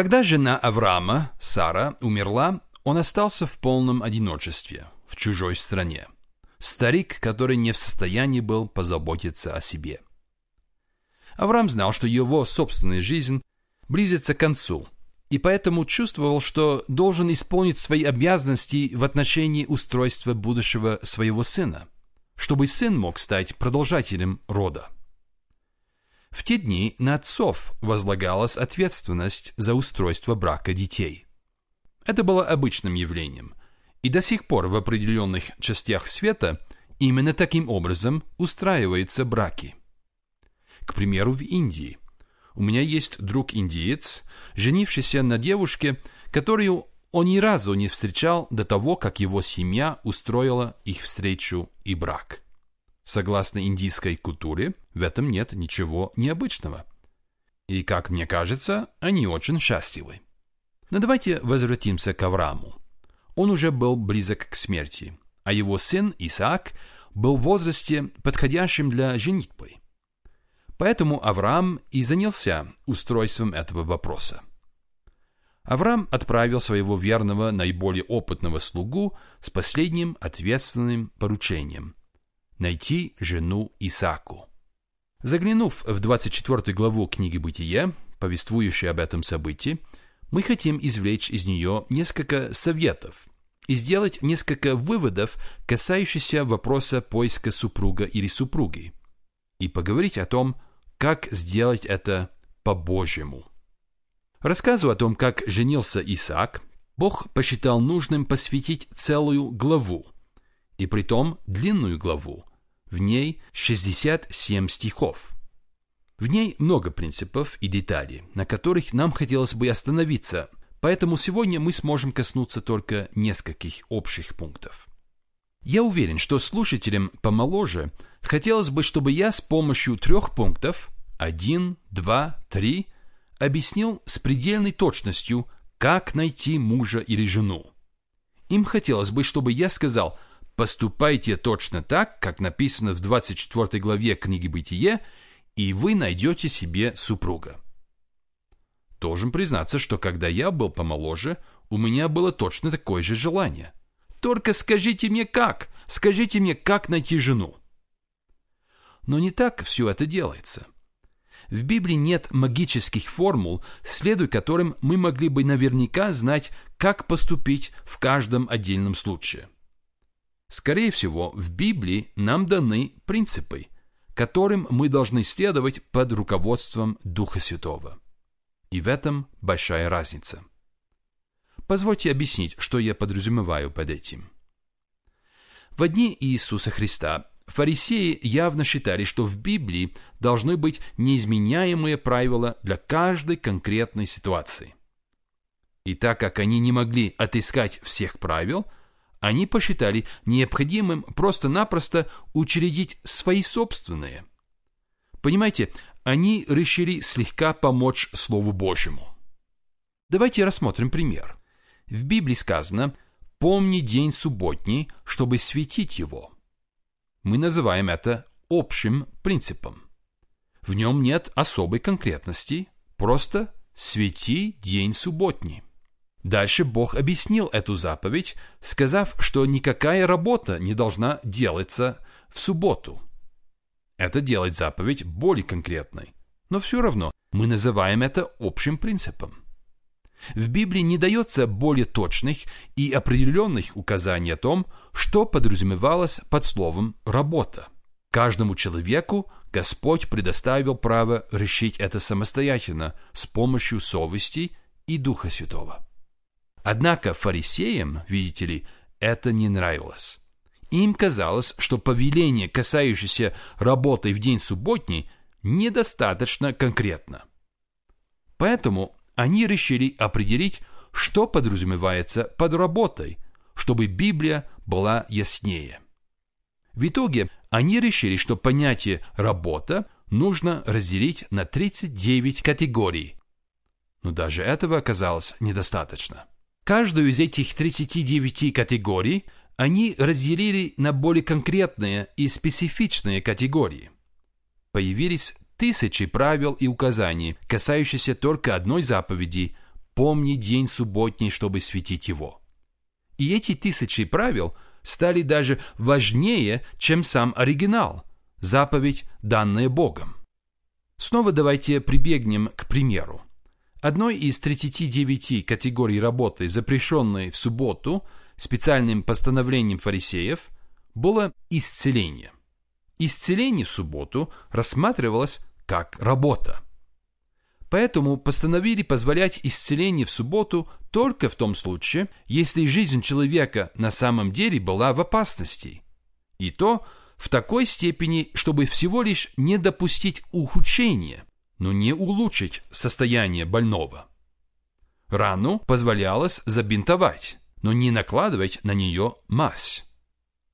Когда жена Авраама, Сара, умерла, он остался в полном одиночестве, в чужой стране. Старик, который не в состоянии был позаботиться о себе. Авраам знал, что его собственная жизнь близится к концу, и поэтому чувствовал, что должен исполнить свои обязанности в отношении устройства будущего своего сына, чтобы сын мог стать продолжателем рода. В те дни на отцов возлагалась ответственность за устройство брака детей. Это было обычным явлением, и до сих пор в определенных частях света именно таким образом устраиваются браки. К примеру, в Индии. У меня есть друг-индиец, женившийся на девушке, которую он ни разу не встречал до того, как его семья устроила их встречу и брак. Согласно индийской культуре, в этом нет ничего необычного. И, как мне кажется, они очень счастливы. Но давайте возвратимся к Аврааму. Он уже был близок к смерти, а его сын Исаак был в возрасте, подходящем для женитьбы. Поэтому Авраам и занялся устройством этого вопроса. Авраам отправил своего верного, наиболее опытного слугу с последним ответственным поручением – найти жену Исаку. Заглянув в 24 главу книги «Бытие», повествующей об этом событии, мы хотим извлечь из нее несколько советов и сделать несколько выводов, касающихся вопроса поиска супруга или супруги, и поговорить о том, как сделать это по-божьему. Рассказу о том, как женился Исаак, Бог посчитал нужным посвятить целую главу, и при том длинную главу, в ней 67 стихов. В ней много принципов и деталей, на которых нам хотелось бы остановиться, поэтому сегодня мы сможем коснуться только нескольких общих пунктов. Я уверен, что слушателям помоложе хотелось бы, чтобы я с помощью трех пунктов 1, 2, 3 объяснил с предельной точностью, как найти мужа или жену. Им хотелось бы, чтобы я сказал – Поступайте точно так, как написано в 24 главе книги «Бытие», и вы найдете себе супруга. Должен признаться, что когда я был помоложе, у меня было точно такое же желание. Только скажите мне как, скажите мне, как найти жену. Но не так все это делается. В Библии нет магических формул, следуя которым мы могли бы наверняка знать, как поступить в каждом отдельном случае. Скорее всего, в Библии нам даны принципы, которым мы должны следовать под руководством Духа Святого. И в этом большая разница. Позвольте объяснить, что я подразумеваю под этим. В дни Иисуса Христа фарисеи явно считали, что в Библии должны быть неизменяемые правила для каждой конкретной ситуации. И так как они не могли отыскать всех правил – они посчитали необходимым просто-напросто учредить свои собственные. Понимаете, они решили слегка помочь Слову Божьему. Давайте рассмотрим пример. В Библии сказано «Помни день субботний, чтобы светить его». Мы называем это общим принципом. В нем нет особой конкретности, просто «свети день субботний». Дальше Бог объяснил эту заповедь, сказав, что никакая работа не должна делаться в субботу. Это делает заповедь более конкретной. Но все равно мы называем это общим принципом. В Библии не дается более точных и определенных указаний о том, что подразумевалось под словом «работа». Каждому человеку Господь предоставил право решить это самостоятельно с помощью совести и Духа Святого. Однако фарисеям, видите ли, это не нравилось. Им казалось, что повеление, касающееся работы в день субботний, недостаточно конкретно. Поэтому они решили определить, что подразумевается под работой, чтобы Библия была яснее. В итоге они решили, что понятие «работа» нужно разделить на 39 категорий. Но даже этого оказалось недостаточно. Каждую из этих 39 категорий они разделили на более конкретные и специфичные категории. Появились тысячи правил и указаний, касающихся только одной заповеди «Помни день субботний, чтобы светить его». И эти тысячи правил стали даже важнее, чем сам оригинал, заповедь, данная Богом. Снова давайте прибегнем к примеру. Одной из 39 категорий работы, запрещенной в субботу специальным постановлением фарисеев, было исцеление. Исцеление в субботу рассматривалось как работа. Поэтому постановили позволять исцеление в субботу только в том случае, если жизнь человека на самом деле была в опасности. И то в такой степени, чтобы всего лишь не допустить ухудшения – но не улучшить состояние больного. Рану позволялось забинтовать, но не накладывать на нее мазь.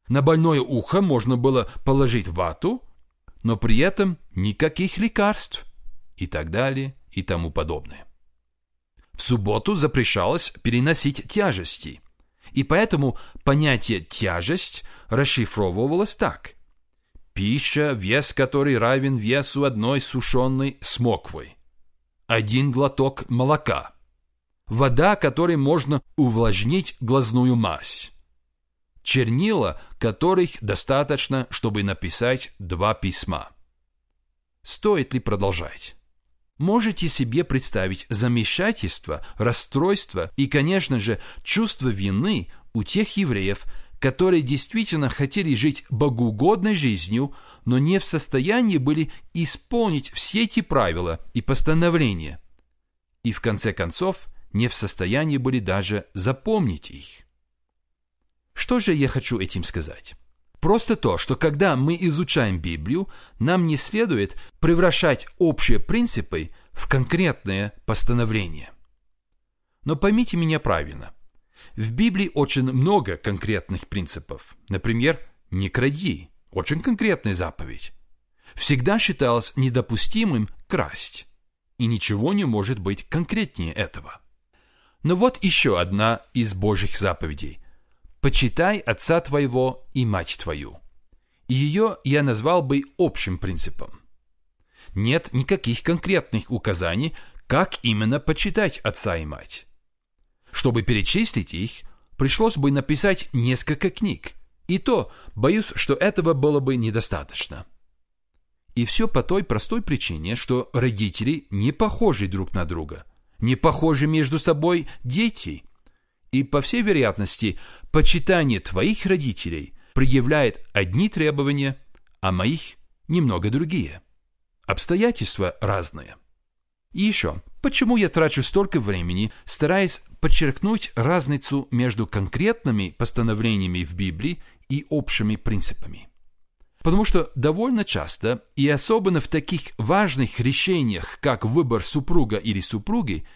На больное ухо можно было положить вату, но при этом никаких лекарств и так далее и тому подобное. В субботу запрещалось переносить тяжести, и поэтому понятие «тяжесть» расшифровывалось так Пища, вес которой равен весу одной сушеной смоквы. Один глоток молока. Вода, которой можно увлажнить глазную мазь. Чернила, которых достаточно, чтобы написать два письма. Стоит ли продолжать? Можете себе представить замешательство, расстройство и, конечно же, чувство вины у тех евреев, которые действительно хотели жить богоугодной жизнью, но не в состоянии были исполнить все эти правила и постановления, и в конце концов не в состоянии были даже запомнить их. Что же я хочу этим сказать? Просто то, что когда мы изучаем Библию, нам не следует превращать общие принципы в конкретные постановления. Но поймите меня правильно. В Библии очень много конкретных принципов. Например, «не кради» – очень конкретная заповедь. Всегда считалось недопустимым красть. И ничего не может быть конкретнее этого. Но вот еще одна из Божьих заповедей. «Почитай отца твоего и мать твою». И ее я назвал бы общим принципом. Нет никаких конкретных указаний, как именно почитать отца и мать. Чтобы перечислить их, пришлось бы написать несколько книг. И то, боюсь, что этого было бы недостаточно. И все по той простой причине, что родители не похожи друг на друга, не похожи между собой дети. И, по всей вероятности, почитание твоих родителей предъявляет одни требования, а моих немного другие. Обстоятельства разные. И еще, почему я трачу столько времени, стараясь подчеркнуть разницу между конкретными постановлениями в Библии и общими принципами. Потому что довольно часто, и особенно в таких важных решениях, как выбор супруга или супруги,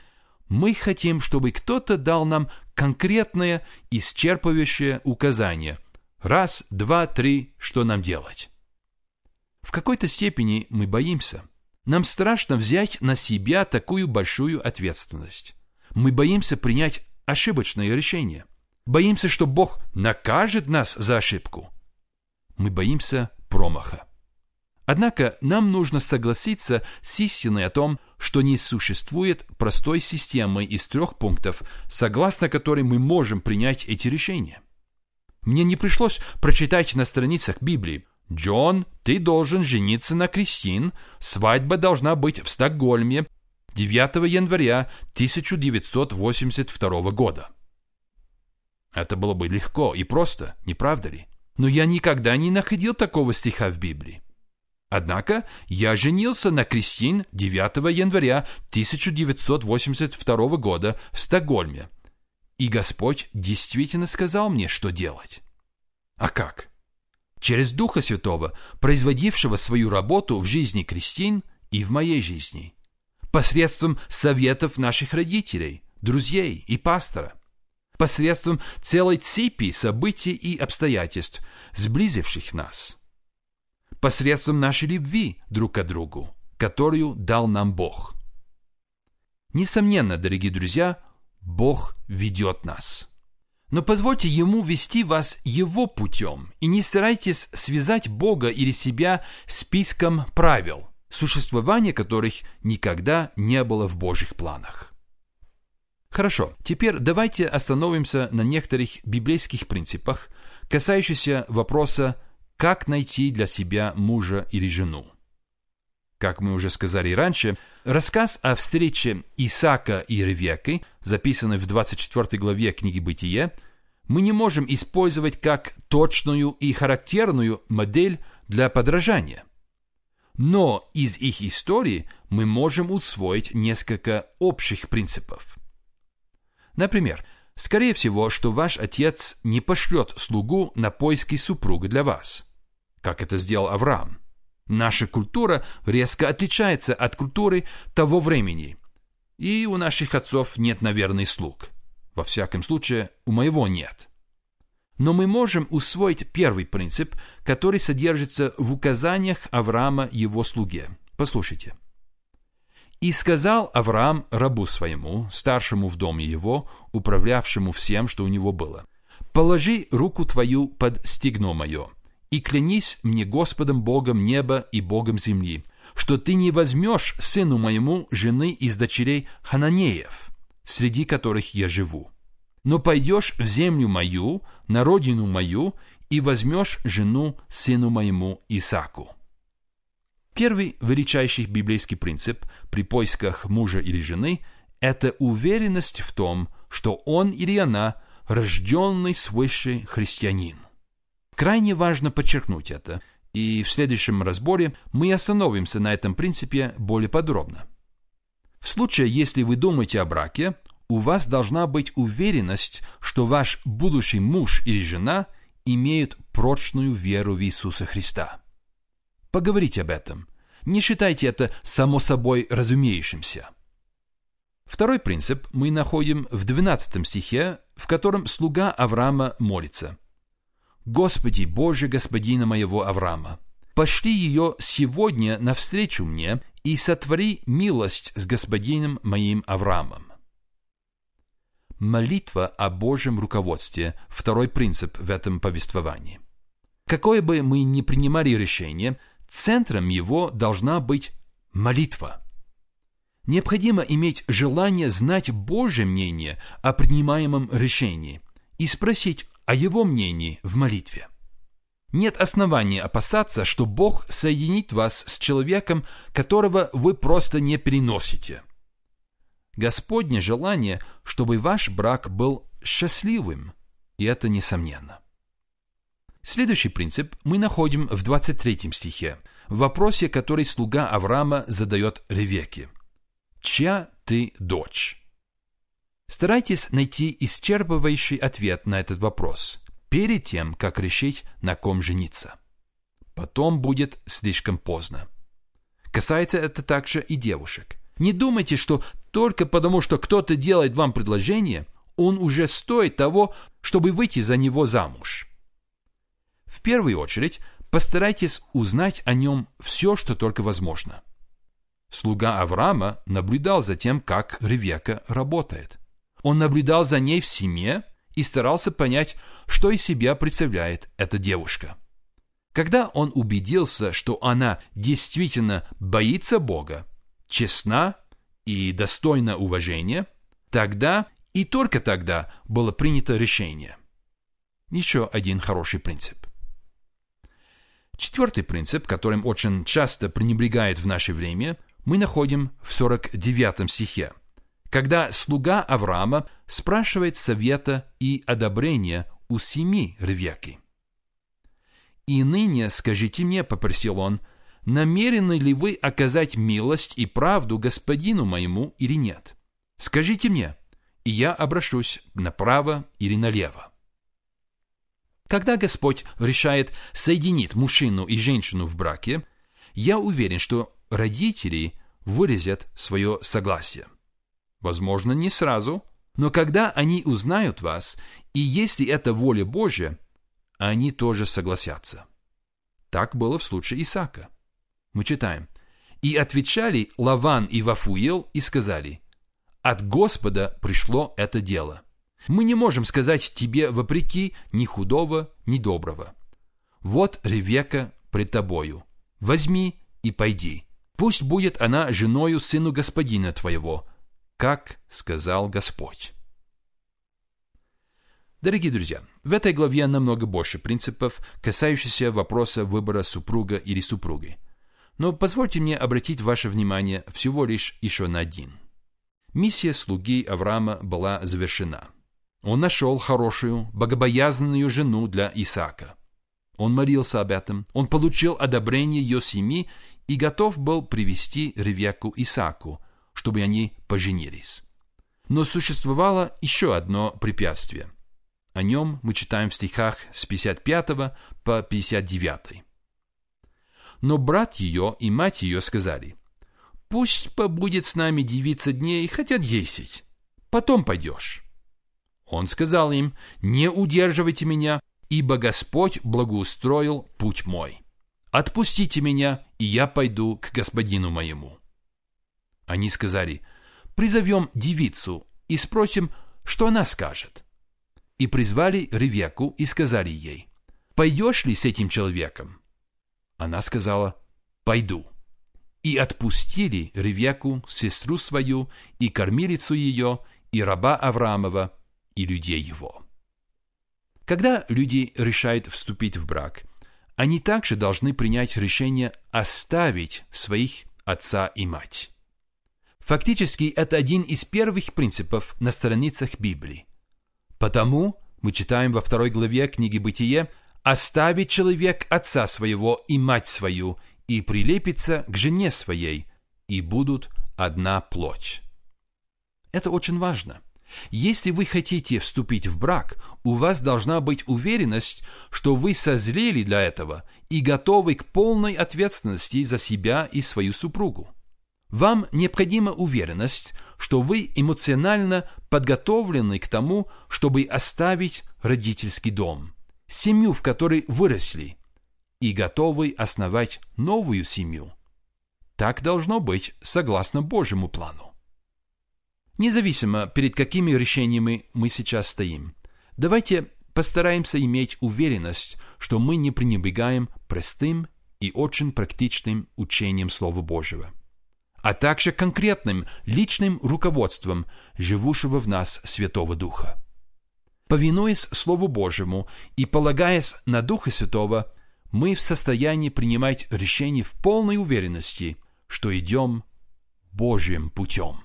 мы хотим, чтобы кто-то дал нам конкретное, исчерпывающее указание. Раз, два, три, что нам делать? В какой-то степени мы боимся. Нам страшно взять на себя такую большую ответственность. Мы боимся принять ошибочное решение. Боимся, что Бог накажет нас за ошибку. Мы боимся промаха. Однако нам нужно согласиться с истиной о том, что не существует простой системы из трех пунктов, согласно которой мы можем принять эти решения. Мне не пришлось прочитать на страницах Библии «Джон, ты должен жениться на Кристин, свадьба должна быть в Стокгольме, 9 января 1982 года. Это было бы легко и просто, не правда ли? Но я никогда не находил такого стиха в Библии. Однако я женился на Кристин 9 января 1982 года в Стокгольме. И Господь действительно сказал мне, что делать. А как? Через Духа Святого, производившего свою работу в жизни Кристин и в моей жизни – посредством советов наших родителей, друзей и пастора, посредством целой цепи событий и обстоятельств, сблизивших нас, посредством нашей любви друг к другу, которую дал нам Бог. Несомненно, дорогие друзья, Бог ведет нас. Но позвольте Ему вести вас Его путем, и не старайтесь связать Бога или себя списком правил, существование которых никогда не было в Божьих планах. Хорошо, теперь давайте остановимся на некоторых библейских принципах, касающихся вопроса, как найти для себя мужа или жену. Как мы уже сказали раньше, рассказ о встрече Исака и Ревекы, записанный в 24 главе книги «Бытие», мы не можем использовать как точную и характерную модель для подражания – но из их истории мы можем усвоить несколько общих принципов. Например, скорее всего, что ваш отец не пошлет слугу на поиски супруга для вас, как это сделал Авраам. Наша культура резко отличается от культуры того времени, и у наших отцов нет, наверное, слуг. Во всяком случае, у моего нет. Но мы можем усвоить первый принцип, который содержится в указаниях Авраама его слуге. Послушайте. «И сказал Авраам рабу своему, старшему в доме его, управлявшему всем, что у него было, «Положи руку твою под стегно мое, и клянись мне Господом Богом неба и Богом земли, что ты не возьмешь сыну моему жены из дочерей Хананеев, среди которых я живу» но пойдешь в землю мою, на родину мою, и возьмешь жену сыну моему Исаку». Первый величайший библейский принцип при поисках мужа или жены – это уверенность в том, что он или она – рожденный свыше христианин. Крайне важно подчеркнуть это, и в следующем разборе мы остановимся на этом принципе более подробно. В случае, если вы думаете о браке, у вас должна быть уверенность, что ваш будущий муж или жена имеют прочную веру в Иисуса Христа. Поговорите об этом. Не считайте это само собой разумеющимся. Второй принцип мы находим в 12 стихе, в котором слуга Авраама молится. «Господи, Боже Господина моего Авраама, пошли ее сегодня навстречу мне и сотвори милость с Господином моим Авраамом» молитва о Божьем руководстве – второй принцип в этом повествовании. Какое бы мы ни принимали решение, центром его должна быть молитва. Необходимо иметь желание знать Божье мнение о принимаемом решении и спросить о его мнении в молитве. Нет основания опасаться, что Бог соединит вас с человеком, которого вы просто не переносите – Господне желание, чтобы ваш брак был счастливым, и это несомненно. Следующий принцип мы находим в 23 стихе, в вопросе, который слуга Авраама задает Ревеке. «Чья ты дочь?» Старайтесь найти исчерпывающий ответ на этот вопрос перед тем, как решить, на ком жениться. Потом будет слишком поздно. Касается это также и девушек. Не думайте, что только потому, что кто-то делает вам предложение, он уже стоит того, чтобы выйти за него замуж. В первую очередь, постарайтесь узнать о нем все, что только возможно. Слуга Авраама наблюдал за тем, как Ревека работает. Он наблюдал за ней в семье и старался понять, что из себя представляет эта девушка. Когда он убедился, что она действительно боится Бога, честна и достойна уважения, тогда и только тогда было принято решение. Еще один хороший принцип. Четвертый принцип, которым очень часто пренебрегают в наше время, мы находим в 49 стихе, когда слуга Авраама спрашивает совета и одобрения у семи Ревеки. «И ныне скажите мне, — попросил он, намерены ли вы оказать милость и правду господину моему или нет? Скажите мне, и я обращусь направо или налево. Когда Господь решает соединить мужчину и женщину в браке, я уверен, что родители выразят свое согласие. Возможно, не сразу, но когда они узнают вас, и если это воля Божья, они тоже согласятся. Так было в случае Исаака. Мы читаем. «И отвечали Лаван и Вафуел и сказали, «От Господа пришло это дело. Мы не можем сказать тебе вопреки ни худого, ни доброго. Вот Ревека пред тобою. Возьми и пойди. Пусть будет она женою сыну господина твоего, как сказал Господь». Дорогие друзья, в этой главе намного больше принципов, касающихся вопроса выбора супруга или супруги. Но позвольте мне обратить ваше внимание всего лишь еще на один. Миссия слуги Авраама была завершена. Он нашел хорошую, богобоязненную жену для Исаака. Он молился об этом, он получил одобрение ее семьи и готов был привести Ревеку Исааку, чтобы они поженились. Но существовало еще одно препятствие. О нем мы читаем в стихах с 55 по 59 но брат ее и мать ее сказали, «Пусть побудет с нами девица дней, хотя десять, потом пойдешь». Он сказал им, «Не удерживайте меня, ибо Господь благоустроил путь мой. Отпустите меня, и я пойду к господину моему». Они сказали, «Призовем девицу и спросим, что она скажет». И призвали Ревеку и сказали ей, «Пойдешь ли с этим человеком?» Она сказала «Пойду». И отпустили Ревеку, сестру свою, и кормилицу ее, и раба Авраамова, и людей его. Когда люди решают вступить в брак, они также должны принять решение оставить своих отца и мать. Фактически это один из первых принципов на страницах Библии. Потому мы читаем во второй главе книги «Бытие», оставит человек отца своего и мать свою, и прилепится к жене своей, и будут одна плоть. Это очень важно. Если вы хотите вступить в брак, у вас должна быть уверенность, что вы созрели для этого и готовы к полной ответственности за себя и свою супругу. Вам необходима уверенность, что вы эмоционально подготовлены к тому, чтобы оставить родительский дом – семью, в которой выросли, и готовы основать новую семью. Так должно быть согласно Божьему плану. Независимо, перед какими решениями мы сейчас стоим, давайте постараемся иметь уверенность, что мы не пренебрегаем простым и очень практичным учением Слова Божьего, а также конкретным личным руководством живущего в нас Святого Духа. Повинуясь Слову Божьему и полагаясь на Духа Святого, мы в состоянии принимать решения в полной уверенности, что идем Божьим путем.